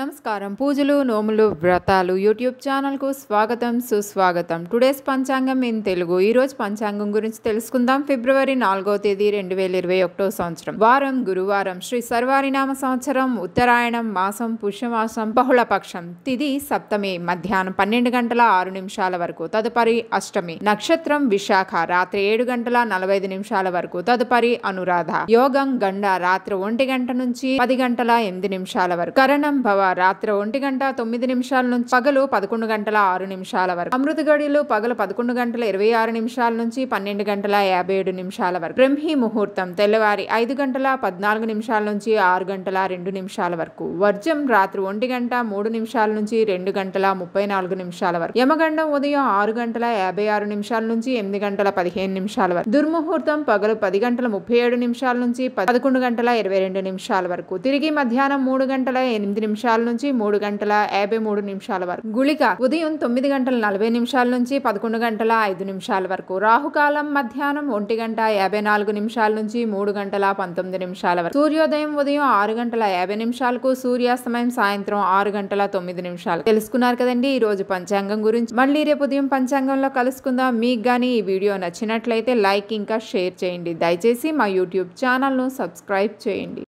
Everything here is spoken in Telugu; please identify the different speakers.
Speaker 1: నమస్కారం పూజలు నోములు వ్రతాలు యూట్యూబ్ ఛానల్కు స్వాగతం సుస్వాగతం టుడేస్ పంచాంగం ఇన్ తెలుగు ఈరోజు పంచాంగం గురించి తెలుసుకుందాం ఫిబ్రవరి నాలుగో తేదీ రెండు వేల ఇరవై ఒకటో సంవత్సరం వారం గురువారం శ్రీ సర్వారినామ సంవత్సరం ఉత్తరాయణం మాసం పుష్యమాసం బహుళపక్షం తిది సప్తమి మధ్యాహ్నం పన్నెండు గంటల ఆరు నిమిషాల వరకు తదుపరి అష్టమి నక్షత్రం విశాఖ రాత్రి ఏడు గంటల నలభై నిమిషాల వరకు తదుపరి అనురాధ యోగం గండ రాత్రి ఒంటి గంట నుంచి పది గంటల ఎనిమిది నిమిషాల వరకు కరణం భవ రాత్రి ఒంటి గంట తొమ్మిది నిమిషాల నుంచి పగలు పదకొండు గంటల ఆరు నిమిషాల వరకు అమృత గడియలు పగలు పదకొండు గంటల ఇరవై ఆరు నిమిషాల నుంచి పన్నెండు గంటల యాభై ఏడు నిమిషాల వరకు బ్రహ్మీ ముహూర్తం తెల్లవారి ఐదు గంటల పద్నాలుగు నిమిషాల నుంచి ఆరు గంటల రెండు నిమిషాల వరకు వర్జం రాత్రి ఒంటి గంట మూడు నిమిషాల నుంచి రెండు గంటల ముప్పై నాలుగు నిమిషాల వరకు యమగండం ఉదయం ఆరు గంటల యాభై ఆరు నిమిషాల నుంచి ఎనిమిది గంటల పదిహేను నిమిషాల వరకు దుర్ముహూర్తం పగలు పది గంటల ముప్పై ఏడు నిమిషాల నుంచి పదకొండు గంటల ఇరవై రెండు నిమిషాల వరకు తిరిగి మధ్యాహ్నం మూడు గంటల ఎనిమిది నిమిషాల నిమిషాల నుంచి మూడు గంటల యాభై మూడు నిమిషాల వరకు గుళిక ఉదయం తొమ్మిది గంటల నలభై నిమిషాల నుంచి పదకొండు గంటల ఐదు నిమిషాల వరకు రాహుకాలం మధ్యాహ్నం ఒంటి గంట యాభై నాలుగు నిమిషాల నుంచి మూడు గంటల పంతొమ్మిది నిమిషాల వరకు సూర్యోదయం ఉదయం ఆరు గంటల యాభై నిమిషాలకు సూర్యాస్తమయం సాయంత్రం ఆరు గంటల తొమ్మిది నిమిషాలు తెలుసుకున్నారు కదండి ఈ రోజు పంచాంగం గురించి మళ్ళీ రేపు ఉదయం పంచాంగంలో కలుసుకుందాం మీకు కానీ ఈ వీడియో నచ్చినట్లయితే లైక్ ఇంకా షేర్ చేయండి దయచేసి మా యూట్యూబ్ ఛానల్ను సబ్స్క్రైబ్ చేయండి